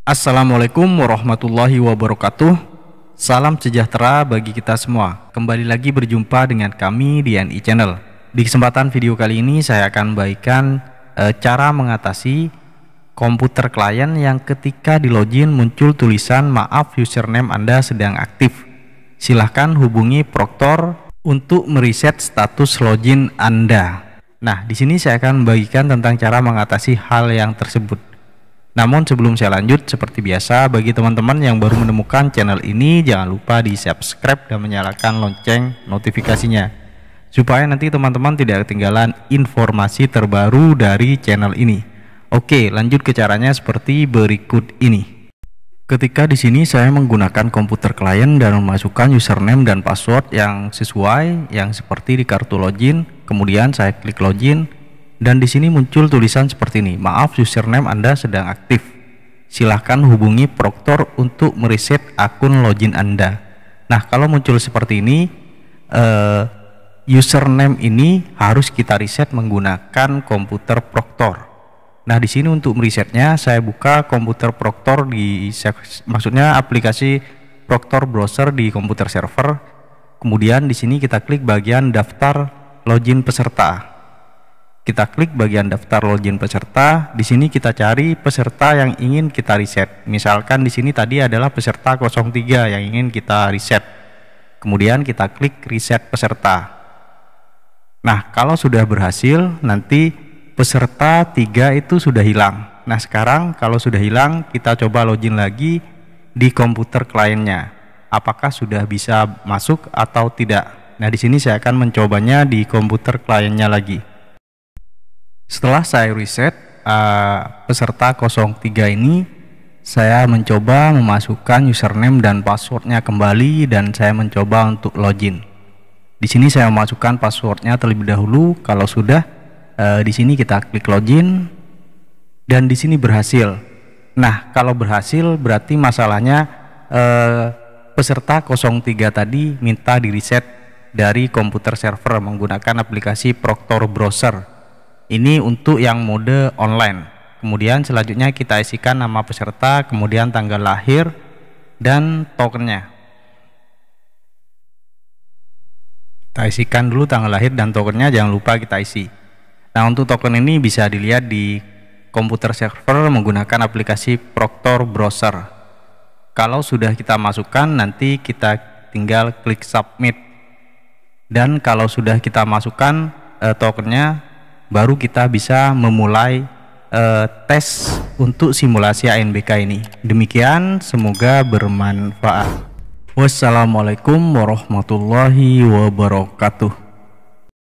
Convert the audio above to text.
Assalamualaikum warahmatullahi wabarakatuh. Salam sejahtera bagi kita semua. Kembali lagi berjumpa dengan kami di NI Channel. Di kesempatan video kali ini saya akan baikkan e, cara mengatasi komputer klien yang ketika di login muncul tulisan maaf username Anda sedang aktif. Silahkan hubungi proktor untuk mereset status login Anda. Nah, di sini saya akan bagikan tentang cara mengatasi hal yang tersebut. Namun sebelum saya lanjut, seperti biasa bagi teman-teman yang baru menemukan channel ini jangan lupa di subscribe dan menyalakan lonceng notifikasinya supaya nanti teman-teman tidak ketinggalan informasi terbaru dari channel ini. Oke, lanjut ke caranya seperti berikut ini. Ketika di sini saya menggunakan komputer klien dan memasukkan username dan password yang sesuai yang seperti di kartu login, kemudian saya klik login dan di sini muncul tulisan seperti ini, maaf username Anda sedang aktif. Silahkan hubungi proktor untuk mereset akun login Anda. Nah, kalau muncul seperti ini, eh, username ini harus kita reset menggunakan komputer proktor. Nah, di sini untuk meresetnya saya buka komputer proktor di maksudnya aplikasi proktor browser di komputer server. Kemudian di sini kita klik bagian daftar login peserta. Kita klik bagian daftar login peserta. Di sini kita cari peserta yang ingin kita riset. Misalkan di sini tadi adalah peserta 03 yang ingin kita riset. Kemudian kita klik reset peserta. Nah, kalau sudah berhasil, nanti peserta 3 itu sudah hilang. Nah sekarang kalau sudah hilang kita coba login lagi di komputer kliennya. Apakah sudah bisa masuk atau tidak? Nah di sini saya akan mencobanya di komputer kliennya lagi. Setelah saya reset uh, eh, peserta 03 ini saya mencoba memasukkan username dan passwordnya kembali dan saya mencoba untuk login. Di sini saya memasukkan passwordnya terlebih dahulu. Kalau sudah, eh, di sini kita klik login dan di sini berhasil. Nah, kalau berhasil berarti masalahnya eh, peserta 03 tadi minta di reset dari komputer server menggunakan aplikasi Proctor Browser. Ini untuk yang mode online. Kemudian selanjutnya kita isikan nama peserta, kemudian tanggal lahir dan tokennya. Kita isikan dulu tanggal lahir dan tokennya, jangan lupa kita isi. Nah, untuk token ini bisa dilihat di komputer server menggunakan aplikasi Proctor Browser. Kalau sudah kita masukkan, nanti kita tinggal klik submit. Dan kalau sudah kita masukkan eh, tokennya, baru kita bisa memulai uh, tes untuk simulasi ANBK ini. Demikian, semoga bermanfaat. Wassalamualaikum warahmatullahi wabarakatuh.